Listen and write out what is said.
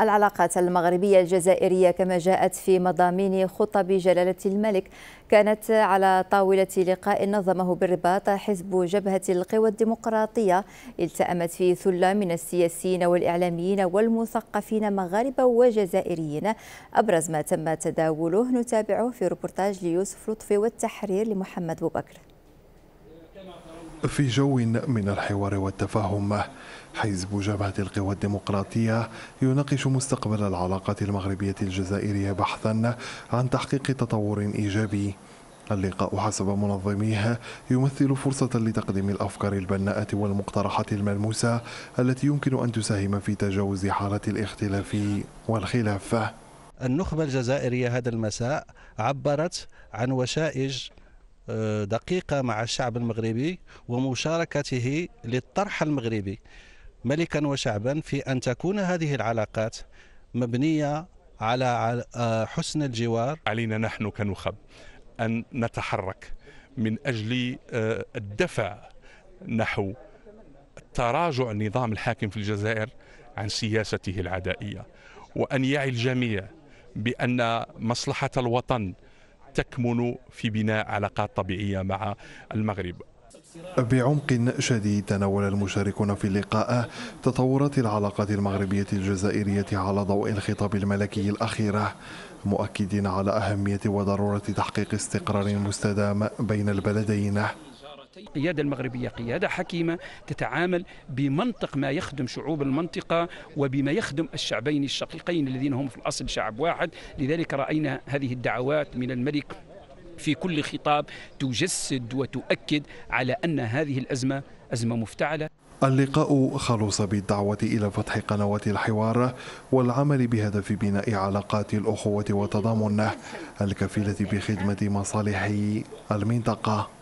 العلاقات المغربية الجزائرية كما جاءت في مضامين خطب جلالة الملك كانت على طاولة لقاء نظمه بالرباط حزب جبهة القوى الديمقراطية التأمت فيه ثلة من السياسيين والإعلاميين والمثقفين مغاربة وجزائريين أبرز ما تم تداوله نتابعه في روبرتاج ليوسف لطفي والتحرير لمحمد بكر. في جو من الحوار والتفاهم حزب جبهة القوى الديمقراطية يناقش مستقبل العلاقات المغربية الجزائرية بحثا عن تحقيق تطور إيجابي اللقاء حسب منظميه يمثل فرصة لتقديم الأفكار البناءة والمقترحات الملموسة التي يمكن أن تساهم في تجاوز حالة الاختلاف والخلاف النخبة الجزائرية هذا المساء عبرت عن وشائج دقيقة مع الشعب المغربي ومشاركته للطرح المغربي ملكا وشعبا في أن تكون هذه العلاقات مبنية على آه، حسن الجوار علينا نحن كنخب أن نتحرك من أجل آه، الدفع نحو تراجع النظام الحاكم في الجزائر عن سياسته العدائية وأن يعي الجميع بأن مصلحة الوطن تكمن في بناء علاقات طبيعية مع المغرب بعمق شديد تناول المشاركون في اللقاء تطورات العلاقات المغربية الجزائرية على ضوء الخطاب الملكي الأخيرة مؤكدين على أهمية وضرورة تحقيق استقرار مستدام بين البلدين القيادة المغربية قيادة حكيمة تتعامل بمنطق ما يخدم شعوب المنطقة وبما يخدم الشعبين الشقيقين الذين هم في الأصل شعب واحد لذلك رأينا هذه الدعوات من الملك في كل خطاب تجسد وتؤكد على أن هذه الأزمة أزمة مفتعلة اللقاء خلص بالدعوة إلى فتح قنوات الحوار والعمل بهدف بناء علاقات الأخوة والتضامن الكفيلة بخدمة مصالح المنطقة